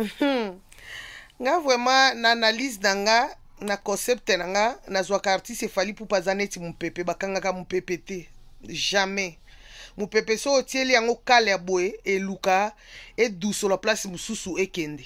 Mhm. nga vraiment na analyse na nga na concept na nga nazwaka artiste efali pupa aza neti mopepe bakangaka mopepe te jamais mopepe so otieli yango kala ya boye eluka edusola place mosusu ekende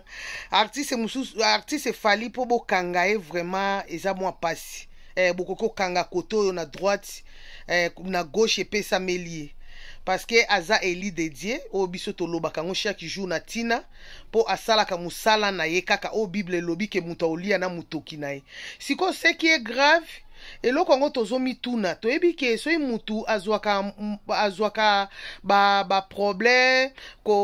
artiste mosusu artiste efali mpo bokanga ye vraiment eza mwa mpasi eh, bokoki kokanga kote oyo na droite eh, na gauche epesameli ye parceke aza eli dedie oyo oh, biso tolobaka yango chaque jour na ntina mpo asalaka mosala na ye kaka oyo oh, bible elobi ke moto aolia na motoki na ye sikoyo ce qui est grave eloko yango tozomituna toyebi ke soki mutu azwaka, azwaka baproblème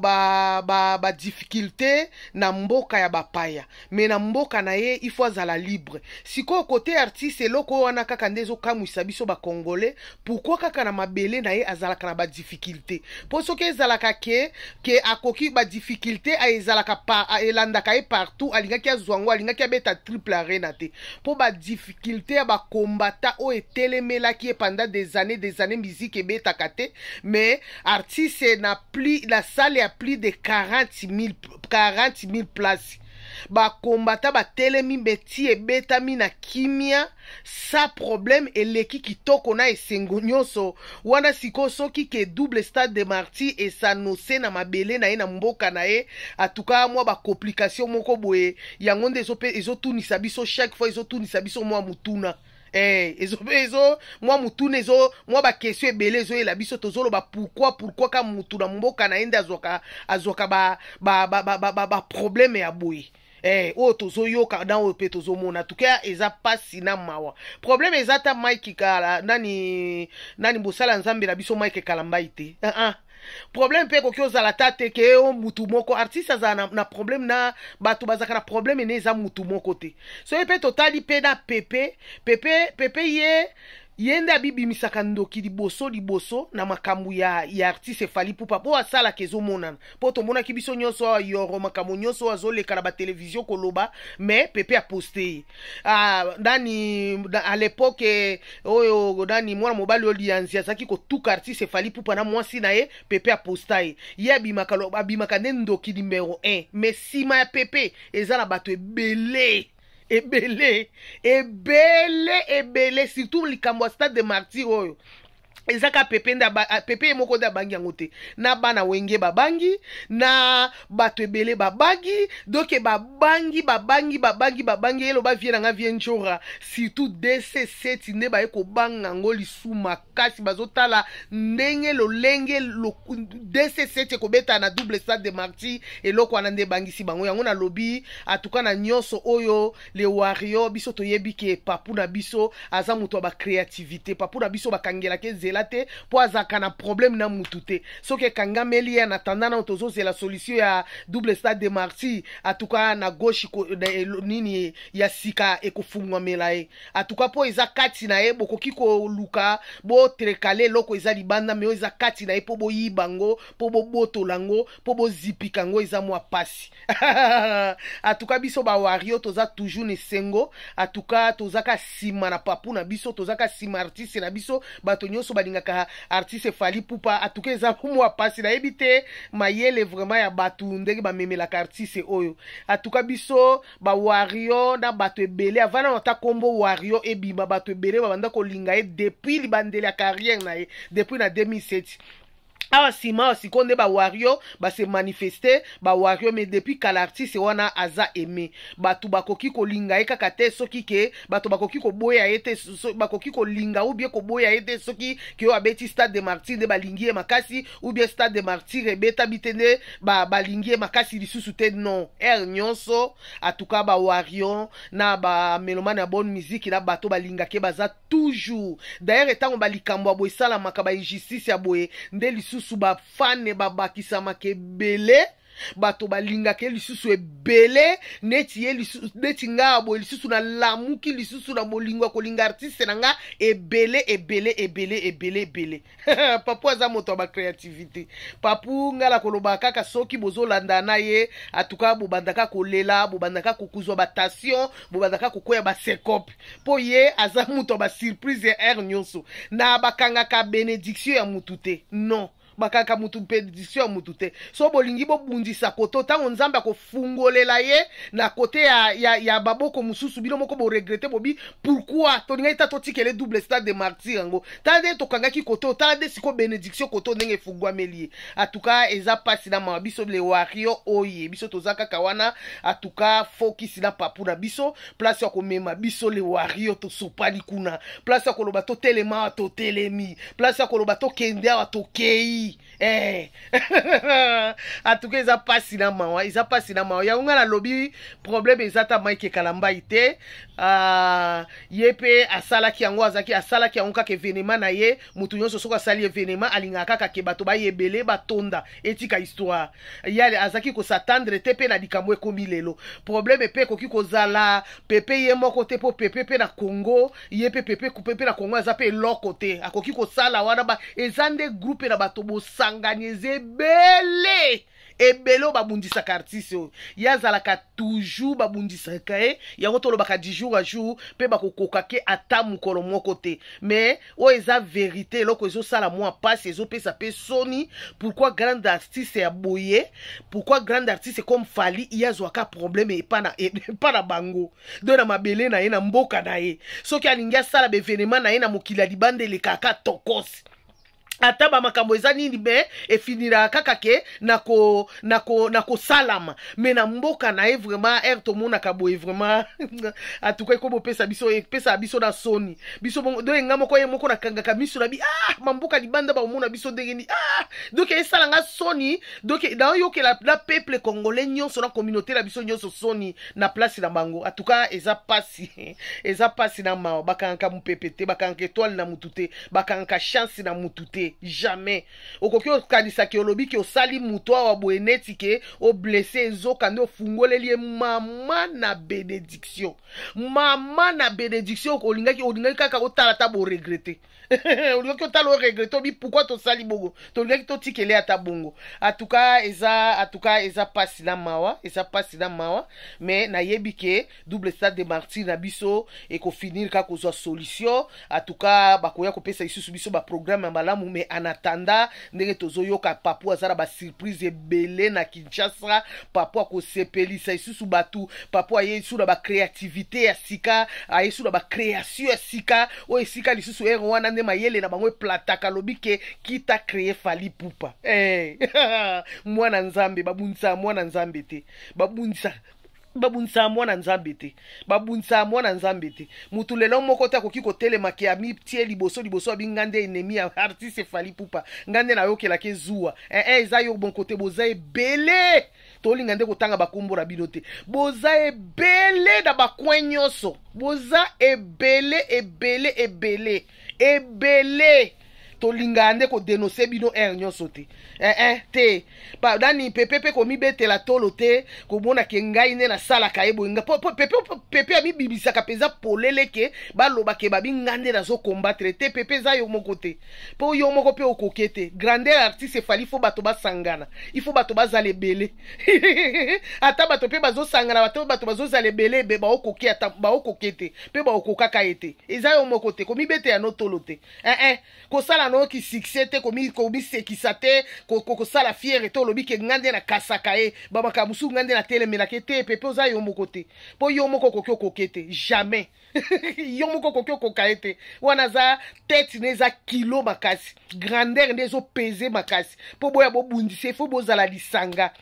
ba, ba ko badifficulté ba, ba na mboka ya bapaya me na mboka na ye ifo azala libre sikoyo kote artiste eloko oyo wana kaka nde ezokamwisa biso bacongolais pourkui kaka na mabele na ye azalaka na badifficulté mpo soki ezalaka ke ke akoki badifficulté ezalaka elandaka ye partout alingaki azwa yango alingaki abeta triple arena te mpo badifficulté ya bako kombata oyo etelemelaki ye pendant des années des années miziki ebetaka te mais artiste na plus na sale ya plus de 40 000, 40 000 place bakombata batelemi beti ebetami na kimia sa problème eleki kitoko na esengo nyonso wana sikoyo soki ke double stade de martir esanose na mabele na ye na mboka na ye atuka mwa bacomplication moko boye yango nde ezotunisa biso chaque fois ezotunisa biso mwa motuna Eh, ezo mwa mutuna ezo mwa bakestio ebele ezoyela biso tozoloba pourkui pourkui ka mutu na mboka na ye nde azwaka azwaka baprobleme ya boye Eh, oyo tozoyoka na oyo mpe tozomona tuka eza mpasi na mawa probleme eza ta mike kala nani nani bosala nzambe na biso mike kalambai te uh -uh. problème mpe ekoki ozala ta te ke o mutu moko artiste azala na, na problème na bato bazalaka na problème ene eza mutu moko te soki mpe totali mpe na pepe pepe pepe ye ye nde abibimisaka ndoki liboso liboso na makambo ya, ya artiste efali pupa mpo asalaka ezomonana mpo tomonaki biso nyonso awa yoro makambo nyonso oyo azoleka na batelevizio koloba me pepe aposte ye nani a lepoke ah, eh, oyo nani mwana mobali oyo lianzi azalaki kotuka artiste efali pupa na mwasi na ye pepe aposta ye ye abimaka, abimaka nde ndoki numero 1 me nsima ya pepe eza na bato ebele ebele ebele ebele surtout likambo ya stade de martir oyo eza ka pepe nde ah, pepe ye moko nde abangi yango te na bana wenge babangi na bato ebele babangi donke babangi babangi babangi babangi eloba vie nanga vie njora surtout dc7 nde baye kobanga yango lisu makasi bazotala ndenge lolenge lo, dc7 ekobeta na double stade de marti eloko wana nde ebangisi bango yango nalobi atuka na nyonso oyo lewario biso toyebi ke papu na biso aza moto ya bacréativité papu na biso bakangelaki nzela azozela te mpo azalaka na problème na mutu te soki ekangami ye na tanda nano tozozela solution ya double stade de marti atuka na gauche eh, nini ya sika ekofungwamela ye atuka mpo eza kati na ye bokoki koluka botrekale eloko eza libanda me oyo eza kati na ye mpo boyiba ngo mpo bobotola ngo mpo bozipika ngo eza mwa pasi atuka biso bawario toza toujours na esengo atuka tozaka nsima na papu na biso tozaka nsima artiste na biso bato nyonso balingaka artiste fali pupa atuka eza mwa mpasi nayebi te mayele vraiment ya bato ndenge bamemelaka artiste oyo atuka biso bawario na bato ebele avana na ata nkombo wario ebima bato ebele babanda kolinga ye depuis libandeli ya carrière na ye depuis na 2007 awa nsima awa sikoyo nde bawario base manifeste bawario me depuis kala artiste wana aza aime bato bakoki kolinga ye kaka te soki ke bato bakoki koboya ye te so, bakoki kolinga ubie koboya ye te soki ke oyo abeti stade de martyr nde balingi ye makasi ubie stade de martyr ebetami te nde ba, balingi ye makasi lisusu te non aire er nyonso atuka bawario na bamelomane ya bonne musique na bato balingaki baza toujours d'ailleurs ntango balikambo ya boye esalamaka bainjustice ya boye nde lisusu lisusu bafane babakisamaka ebele bato balingaka ye lisusu ebele neti ye neti ngai aboye lisusu nalamuki lisusu na molingo ya kolinga artiste na nga ebele ebele ebele ebele ebele papu aza moto ya bacréativité papu ngai na koloba kaka soki bozolanda na ye atuka bobandaka kolela bobandaka kokozwa batation bobandaka kokwya basekope mpo ye aza moto ya basurprise ya aire nyonso na bakangaka bénédiction ya motu te non bakaka mutu bénédiction ya mutu te so bolingi bobundisa kote ntango nzambe akofungolela ye na kote ya, ya, ya baboko mosusu bino moko boregrete bobi pourkui tolingaki ta totikele double stade de martyr yango tala nde tokangaki kote oyo tala nde sikoyo bénédiction kote oyo ndenge efungwameli ye atuka eza mpasi na mawa biso lewario oye biso toza kaka wana atuka fokisi na papu na biso place ya komema biso lewario tosopani kuna place ya koloba totelema awa totelemi place ya koloba tokende awa tokei oui eh. en tout cas eza mpasi na mawa eza mpasi na mawa yango ngai nalobi probleme eza ta mike kalambai te uh, ah, ye mpe asalaki yango azalaki asalaki yango kaka evenema na ye motu nyonso soki asali evenema alingaka kaka ke bato bayebele batonda etika histoire yale azalaki kosatandre te mpe na likambo ekómi lelo probleme mpe ekoki kozala pepe ye moko te mpo pepe mpe na congo ye mpe pepe mpe na congo aza mpe eloko te akoki kosala wana eza nde groupe na bato bosangani eza ebele ebele oyo babundisaka artiste oyo ye azalaka toujours babundisaka ye yango tolobaka du jour a jour mpe bakokoka ke ata mokolo moko te mais oyo eza vérité eloko ezosala mwa mpasi ezopesa mpe soni pourquoi grande artiste ya boye pourquoi grande artiste comme fali ye azwaka probleme e, epa na bango do na mabele na ye na mboka na ye soki alingi asala baevenema na ye na mokili ya libanda elekaka tokosi ata bamakambo eza nini me efiniraka kaka ke na kosalama ko, na ko, na ko me na mboka na ye vraiment aire tomonaka boye vraiment atukai ko bopesa biso epesaka biso na soni biso do enga moko ye moko nakangaka miso na bi ah mamboka libanda baomona biso ndenge nini ah donc esalanga soni donc naoyokela na peuple congolais nyonso na communauté na biso nyonso soni na place na bango atuka eza pasi eza pasi na mao bakangaka mopepe te bakangaka etoile na mutu te bakangaka chance na mutu te blessé jamais okoki okanisaki ki osali Sali awa boye neti ke au ezokande fungole liye mama na bénédiction, mama na ki olingaki olingaki kaka ou ata boregrete olingaki regrette. oregrete pourquoi to sali bongo to totikele ata bongo atuka eza atuka eza pas na mawa eza si na mawa me na ke double stade de martyr na biso e finir kaka so solution atuka bakoya pesa lisusu ba programme ya mbalamu me en attendant ndenge tozoyoka papu aza na basurprise ebele na kinshasa papu akosepelisa lisusu bato papu aye lisusu na bacréativité ya sika aye lisusu na bacréation ya sika oyo oh, esika lisusu ere wana nde mayele na bango eplataka alobi ke kita créé fali pupa hey. Eh, mwana nzambe babundisa mwana nzambe te babundisa babundisa mwana nzambe te babundisa mwana nzambe te motu lelo moko te akoki kotelema ke ami tie liboso liboso abi nga nde enemi ya artiste efali pupa nga nde nayokelaka ezuwa ee eh, eh, eza yo bonkote boza ebele tolinga nde kotanga bakombo na bino te boza ebele na bakwin nyonso boza ebele ebele ebele ebele tolingaka nde kodenonse bino r nyonso te eh, eh, te ba, nani pepe mpe komibetela tolo te komonake ngai nde nasalaka ye boyenga pepe, pepe amibibisaka mpenza polele ke balobake babi nga nde nazokombatele te pepe eza yo moko te mpo yo moko mpe okoke te grandeur artiste efali ifo bato basangana ifo bato bazala ebele ata bato mpe bazosangana ata bato bazozala ebele be baokoke baokoke te mpe baokokaka ye te eza yo moko te komibetela no tolo te eh, eh. kosala qui oyoki succès te ça la qui et te la ke ngai nde nakasaka la e. bamaka mosusu la la natelemelaka kete pepe oza yo mo te po yo pour okoki ko jamais yo mo jamais yomoko ye ou wana za tête n'est à kilo makasi grandeur zo ezopese makasi Po boya bobundisa la la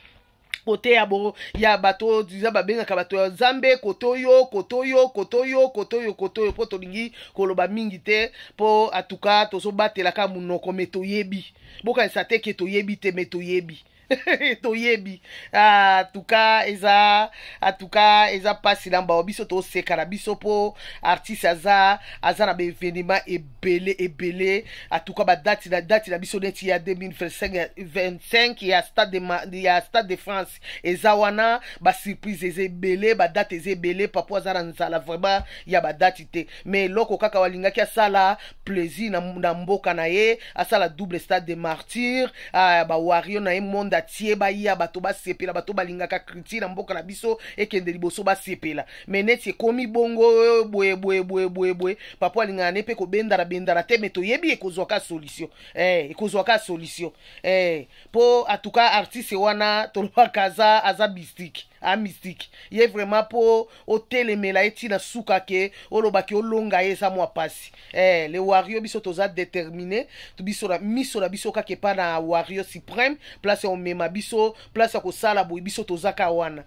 kote ya, bo, ya bato eza babengaka bato ya nzambe kote oyo kote oyo kote oyo kote oyo kote oyo mpo tolingi koloba mingi te mpo atuka tozobatelaka monoko me toyebi bokanisa te ke toyebi te me toyebi toyebi atuka ah, eza atuka eza mpasi na mbawa biso toseka na biso mpo artiste aza aza na baevenema ebele ebele atuka badati na dati na biso neti ya 2025 ya stade de, ya stade de france eza wana basurprise eza ebele badate eza ebele papo aza na nzala vraiment ya badati te mais eloko kaka walingaki sala plaisir na, na mboka na ye sala double stade de martyr ah, ba wario na ye monde batie baya bato basepela bato balingaka kritie na mboka na biso ekende liboso basepela me neti ekomi bongo boye boye boye boye boye papo alingaka ne mpe kobendana bendana te me toyebi ekozwaka solution eh, ekozwaka solution eh, mpo atuka artiste wana tolobaka aza aza bistike a mystique est vraiment pour po otelemela ye suka sukake olobaki olonga ye ça mwa passe eh, le wario biso toza déterminé biso miso na biso kaka dans na warrior suprême place ya omema biso place ya kosala boye biso tozaka wana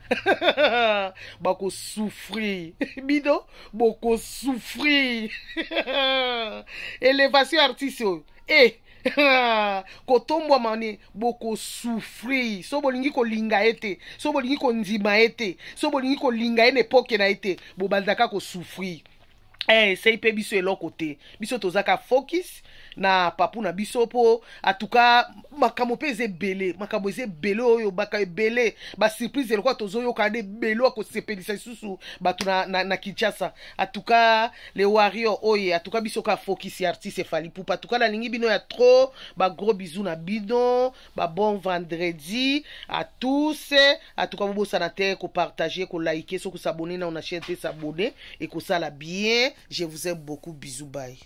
bakosouffrir bino souffrir élévation artiste oyo oh. e eh, kotombwama ne bokosufri so bolingi kolinga ye te so bolingi kondima ye te so bolingi kolinga ye na epoke na ye te bobandaka kosufrir esei eh, mpe biso eloko te biso tozaka focus na papu na biso mpo atuka makambo mpe eza ebele makambo eza ebele oyo baka ebele basurprise eloko tozoyoka nde ebele akosepelisa lisusu bato na, na, na kinshasa atuka le warrior oyo atuka biso ka focus ya artiste efali pupa atuka nalingi bino ya tro bagros bizu na bino babon vendredi atus atuka bobosana te kopartage kolike soki osabone na ona chaine te sabone ekosala bien Je vous aime beaucoup. Bisous, bye.